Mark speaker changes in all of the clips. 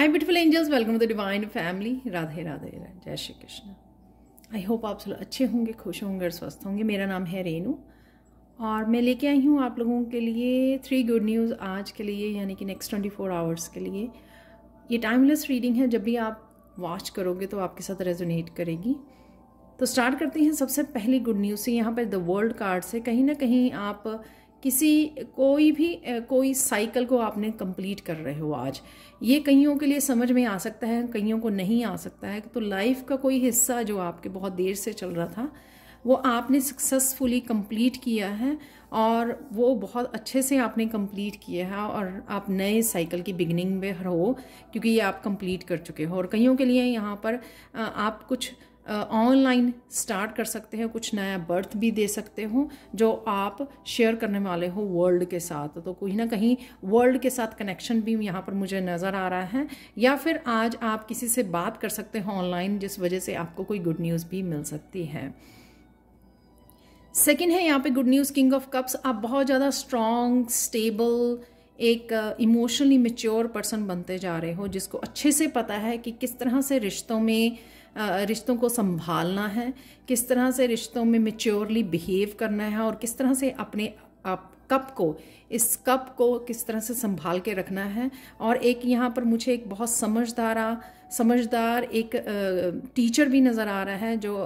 Speaker 1: hi beautiful angels welcome the divine family Radhe Radhe जय Shri Krishna I hope आप सब अच्छे होंगे खुश होंगे और स्वस्थ होंगे मेरा नाम है रेनू और मैं लेके आई हूँ आप लोगों के लिए थ्री गुड न्यूज़ आज के लिए यानी कि नेक्स्ट ट्वेंटी फोर आवर्स के लिए ये टाइमलेस रीडिंग है जब भी आप वॉच करोगे तो आपके साथ रेजोनेट करेगी तो स्टार्ट करते हैं सबसे पहली गुड न्यूज़ से यहाँ पर द वर्ल्ड कार्ड से कहीं ना कहीं आप किसी कोई भी कोई साइकिल को आपने कंप्लीट कर रहे हो आज ये कईयों के लिए समझ में आ सकता है कईयों को नहीं आ सकता है तो लाइफ का कोई हिस्सा जो आपके बहुत देर से चल रहा था वो आपने सक्सेसफुली कंप्लीट किया है और वो बहुत अच्छे से आपने कंप्लीट किया है और आप नए साइकिल की बिगनिंग में हो क्योंकि ये आप कंप्लीट कर चुके हो और कईयों के लिए यहाँ पर आप कुछ ऑनलाइन स्टार्ट कर सकते हो कुछ नया बर्थ भी दे सकते हो जो आप शेयर करने वाले हो वर्ल्ड के साथ तो कहीं ना कहीं वर्ल्ड के साथ कनेक्शन भी यहाँ पर मुझे नज़र आ रहा है या फिर आज आप किसी से बात कर सकते हो ऑनलाइन जिस वजह से आपको कोई गुड न्यूज़ भी मिल सकती है सेकेंड है यहाँ पे good news king of cups आप बहुत ज़्यादा स्ट्रॉन्ग स्टेबल एक इमोशनली मेच्योर पर्सन बनते जा रहे हो जिसको अच्छे से पता है कि किस तरह से रिश्तों में रिश्तों को संभालना है किस तरह से रिश्तों में मेच्योरली बिहेव करना है और किस तरह से अपने आप कप को इस कप को किस तरह से संभाल के रखना है और एक यहाँ पर मुझे एक बहुत समझदारा समझदार एक टीचर भी नज़र आ रहा है जो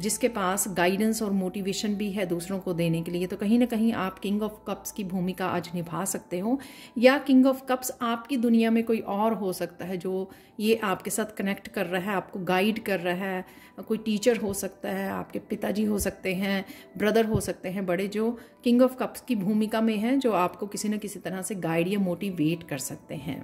Speaker 1: जिसके पास गाइडेंस और मोटिवेशन भी है दूसरों को देने के लिए तो कहीं ना कहीं आप किंग ऑफ कप्स की भूमिका आज निभा सकते हो या किंग ऑफ कप्स आपकी दुनिया में कोई और हो सकता है जो ये आपके साथ कनेक्ट कर रहा है आपको गाइड कर रहा है कोई टीचर हो सकता है आपके पिताजी हो सकते हैं ब्रदर हो सकते हैं बड़े जो किंग ऑफ कप्स की भूमिका में हैं जो आपको किसी न किसी तरह से गाइड या मोटिवेट कर सकते हैं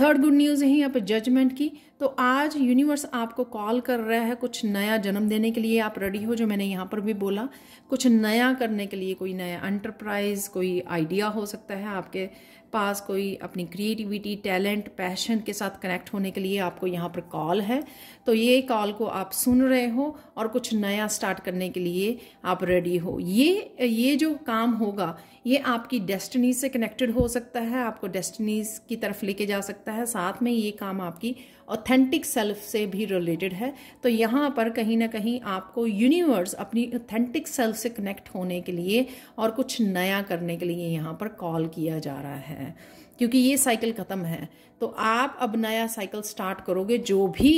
Speaker 1: थर्ड गुड न्यूज़ है यहाँ पे जजमेंट की तो आज यूनिवर्स आपको कॉल कर रहा है कुछ नया जन्म देने के लिए आप रेडी हो जो मैंने यहाँ पर भी बोला कुछ नया करने के लिए कोई नया एंटरप्राइज कोई आइडिया हो सकता है आपके पास कोई अपनी क्रिएटिविटी टैलेंट पैशन के साथ कनेक्ट होने के लिए आपको यहाँ पर कॉल है तो ये कॉल को आप सुन रहे हो और कुछ नया स्टार्ट करने के लिए आप रेडी हो ये ये जो काम होगा ये आपकी डेस्टिनी से कनेक्टेड हो सकता है आपको डेस्टिनीज की तरफ लेके जा सकता है साथ में ये काम आपकी ऑथेंटिक सेल्फ से भी रिलेटेड है तो यहाँ पर कहीं ना कहीं आपको यूनिवर्स अपनी ऑथेंटिक सेल्फ से कनेक्ट होने के लिए और कुछ नया करने के लिए यहाँ पर कॉल किया जा रहा है है क्योंकि ये साइकिल ख़त्म है तो आप अब नया साइकिल स्टार्ट करोगे जो भी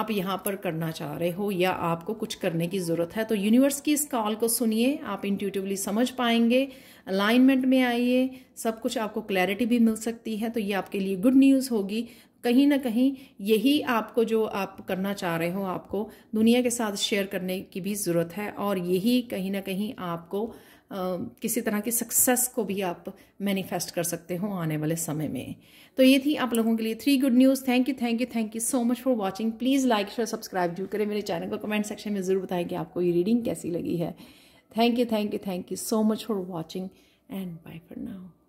Speaker 1: आप यहाँ पर करना चाह रहे हो या आपको कुछ करने की ज़रूरत है तो यूनिवर्स की इस कॉल को सुनिए आप इंट्यूटिवली समझ पाएंगे अलाइनमेंट में आइए सब कुछ आपको क्लैरिटी भी मिल सकती है तो ये आपके लिए गुड न्यूज़ होगी कहीं ना कहीं यही आपको जो आप करना चाह रहे हो आपको दुनिया के साथ शेयर करने की भी ज़रूरत है और यही कहीं ना कहीं आपको Uh, किसी तरह की सक्सेस को भी आप मैनिफेस्ट कर सकते हो आने वाले समय में तो ये थी आप लोगों के लिए three good news thank you thank you thank you so much for watching please like share subscribe जरूर करें मेरे चैनल को कमेंट सेक्शन में ज़रूर बताएं कि आपको ये रीडिंग कैसी लगी है thank you thank you thank you so much for watching and bye for now